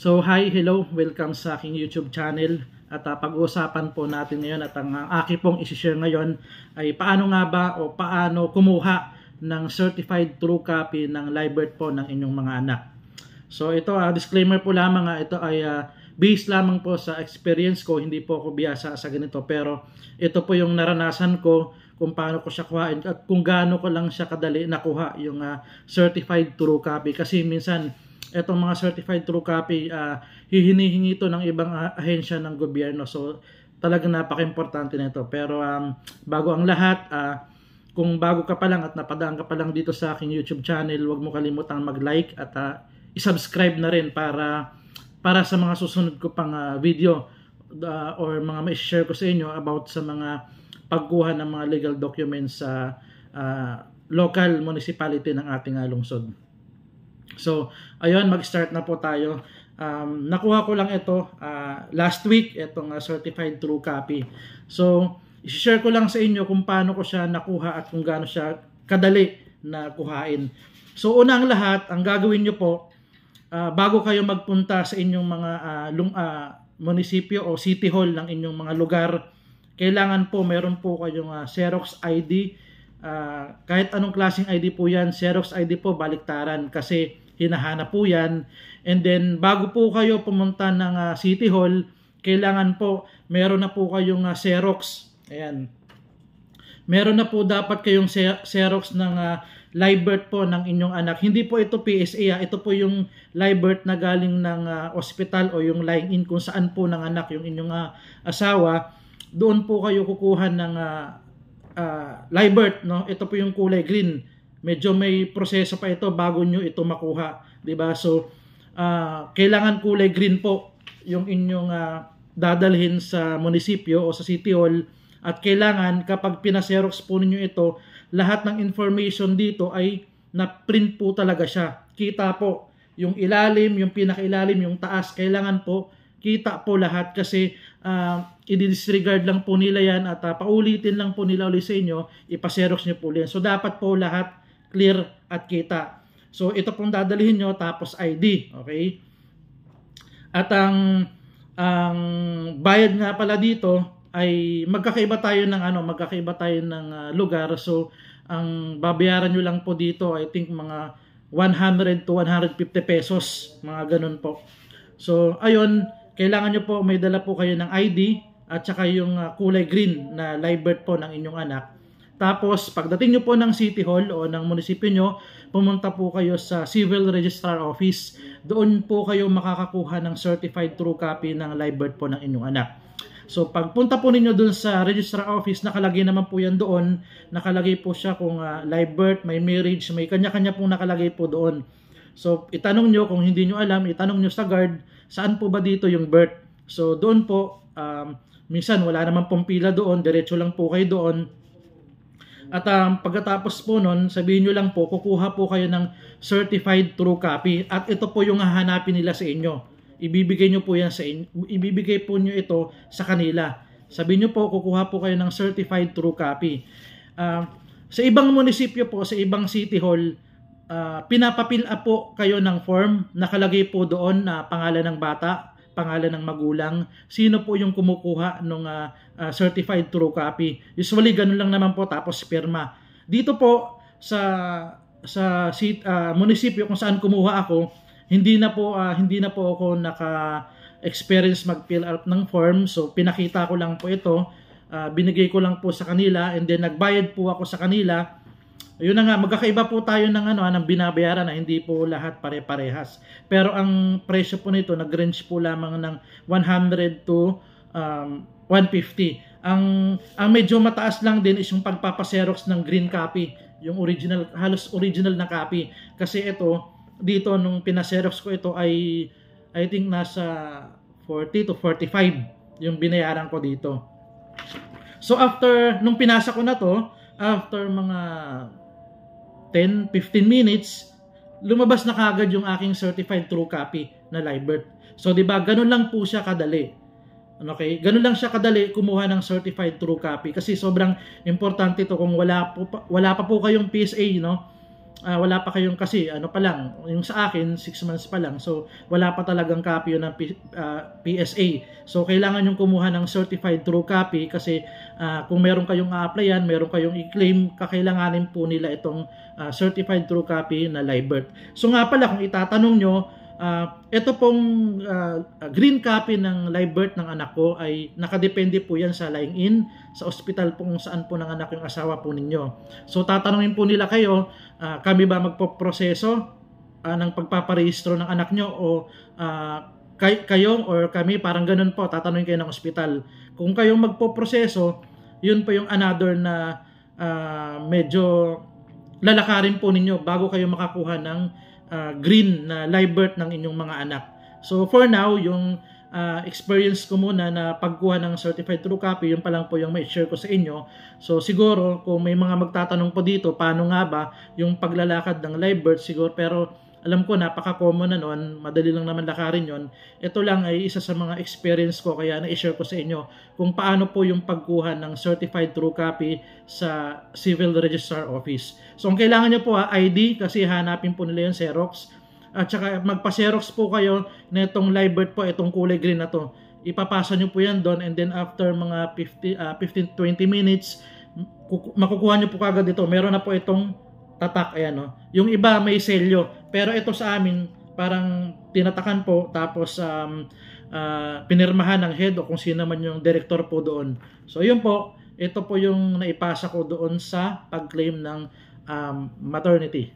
So hi, hello, welcome sa aking YouTube channel at uh, pag-uusapan po natin ngayon at ang uh, ah, aking pong isi-share ngayon ay paano nga ba o paano kumuha ng certified true copy ng live birth po ng inyong mga anak. So ito, uh, disclaimer po lamang, uh, ito ay uh, based lamang po sa experience ko, hindi po ako biyasa sa ganito pero ito po yung naranasan ko kung paano ko siya kuhain at kung gaano ko lang siya kadali nakuha yung uh, certified true copy kasi minsan etong mga certified true copy, uh, hihinihingi ito ng ibang ah, ahensya ng gobyerno. So, talagang napaka-importante nito. Pero um, bago ang lahat, uh, kung bago ka pa lang at napadaan ka pa lang dito sa aking YouTube channel, huwag mo kalimutang mag-like at uh, i-subscribe na rin para para sa mga susunod ko pang uh, video uh, or mga ma-share ko sa inyo about sa mga pagkuha ng mga legal documents sa uh, uh, local municipality ng ating uh, lungsod. So, ayun, mag-start na po tayo. Um, nakuha ko lang ito uh, last week, itong uh, certified true copy. So, i-share ko lang sa inyo kung paano ko siya nakuha at kung gaano siya kadali na kuhain. So, ang lahat, ang gagawin nyo po, uh, bago kayo magpunta sa inyong mga uh, lung, uh, munisipyo o city hall ng inyong mga lugar, kailangan po meron po kayong uh, Xerox ID. Uh, kahit anong klaseng ID po yan, Xerox ID po baliktaran kasi hinahanap po yan. And then bago po kayo pumunta ng uh, City Hall, kailangan po meron na po kayong uh, Xerox. Ayan. Meron na po dapat kayong Xerox ng uh, ah, live birth po ng inyong anak. Hindi po ito PSA, ha? ito po yung live birth na galing ng uh, ospital o yung lying in kung saan po ng anak yung inyong uh, asawa. Doon po kayo kukuha ng uh, uh, live birth, no? Ito po yung kulay green medyo may proseso pa ito bago nyo ito makuha. di ba So, uh, kailangan kulay green po yung inyong uh, dadalhin sa munisipyo o sa city hall at kailangan kapag pinaserox po ninyo ito, lahat ng information dito ay na-print po talaga siya. Kita po yung ilalim, yung pinakailalim, yung taas, kailangan po kita po lahat kasi uh, i-disregard lang po nila yan at uh, paulitin lang po nila ulit sa inyo, ipaserox nyo po ulit. So dapat po lahat clear at kita. So ito pong dadalhin nyo tapos ID. Okay? At ang, ang bayad nga pala dito ay magkakaiba tayo ng ano, magkakaiba tayo ng uh, lugar. So ang babayaran nyo lang po dito I think mga 100 to 150 pesos, mga ganun po. So ayun, kailangan nyo po may dala po kayo ng ID at saka yung uh, kulay green na live birth po ng inyong anak tapos, pagdating nyo po ng City Hall o ng munisipyo nyo, pumunta po kayo sa Civil Registrar Office. Doon po kayo makakakuha ng certified true copy ng live birth po ng inyong anak. So, pagpunta po ninyo doon sa Registrar Office, nakalagay naman po yan doon. Nakalagay po siya kung uh, live birth, may marriage, may kanya-kanya pong nakalagay po doon. So, itanong nyo kung hindi nyo alam, itanong nyo sa guard, saan po ba dito yung birth? So, doon po, um, minsan wala naman pong pila doon, diretso lang po kayo doon at um, pagkatapos po nun, sabihin nyo lang po, kukuha po kayo ng certified true copy at ito po yung hahanapin nila sa inyo. Ibibigay nyo po yan sa inyo, ibibigay po nyo ito sa kanila. Sabihin nyo po, kukuha po kayo ng certified true copy. Uh, sa ibang munisipyo po, sa ibang city hall, uh, pinapapil up po kayo ng form, nakalagay po doon na pangalan ng bata, pangalan ng magulang, sino po yung kumukuha ng uh, ah, uh, ah, certified true copy. Usually ganun lang naman po tapos pirma. Dito po sa sa uh, munisipyo kung saan kumuha ako, hindi na po uh, hindi na po ako naka experience mag-fill out ng form. So pinakita ko lang po ito, uh, binigay ko lang po sa kanila and then nagbayad po ako sa kanila Ayun na nga, magkakaiba po tayo ng, ano, ah, ng binabayaran na hindi po lahat pare-parehas. Pero ang presyo po nito, nag-range po lamang ng 100 to um, 150. Ang, ang medyo mataas lang din is yung pagpapaserox ng green copy. Yung original, halos original na copy. Kasi ito, dito nung pinaserox ko ito ay I think nasa 40 to 45 yung binayaran ko dito. So after nung pinasa ko na to, after mga 10, 15 minutes, lumabas na kagad yung aking certified true copy na live So 'di ba, ganun lang po siya kadali. Okay? Ganun lang siya kadali kumuha ng certified true copy kasi sobrang importante to kung wala po wala pa po kayong PSA, no? uh, wala pa kayong kasi ano pa lang yung sa akin 6 months pa lang so wala pa talagang copy yun ng P, uh, ah, PSA so kailangan yung kumuha ng certified true copy kasi uh, kung meron kayong a-applyan meron kayong i-claim kakailanganin po nila itong uh, certified true copy na live birth so nga pala kung itatanong nyo Uh, ito pong uh, green copy ng live birth ng anak ko ay nakadepende po yan sa line-in, sa ospital po kung saan po ng anak yung asawa po ninyo. So tatanungin po nila kayo, uh, kami ba magpoproseso uh, ng pagpaparehistro ng anak nyo o uh, kay, kayo or kami, parang ganun po, tatanungin kayo ng ospital. Kung kayong magpoproseso, yun po yung another na uh, medyo lalakarin po ninyo bago kayo makakuha ng uh, green na live birth ng inyong mga anak. So for now, yung uh, experience ko muna na pagkuha ng certified true copy, yung pa lang po yung may share ko sa inyo. So siguro kung may mga magtatanong po dito, paano nga ba yung paglalakad ng live birth siguro pero alam ko napaka-common na noon, madali lang naman lakarin yon. Ito lang ay isa sa mga experience ko kaya na-share ko sa inyo kung paano po yung pagkuha ng certified true copy sa Civil Registrar Office. So ang kailangan niyo po ha, ah, ID kasi hanapin po nila yung Xerox at saka magpa-Xerox po kayo nitong Libert po itong kulay green na to. Ipapasa niyo po yan doon and then after mga 15 20 ah, minutes makukuha niyo po kagad ito. Meron na po itong tatak ayan no. Oh. Yung iba may selyo pero ito sa amin, parang tinatakan po tapos um, uh, pinirmahan ng head o kung sino man yung director po doon. So yun po, ito po yung naipasa ko doon sa pag-claim ng um, maternity.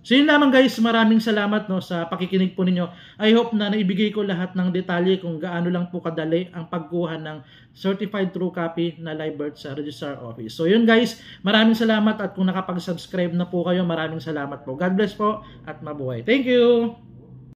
So yun lamang guys, maraming salamat no sa pakikinig po ninyo. I hope na naibigay ko lahat ng detalye kung gaano lang po kadali ang pagkuha ng certified true copy na live birth sa registrar office. So yun guys, maraming salamat at kung nakapag-subscribe na po kayo, maraming salamat po. God bless po at mabuhay. Thank you.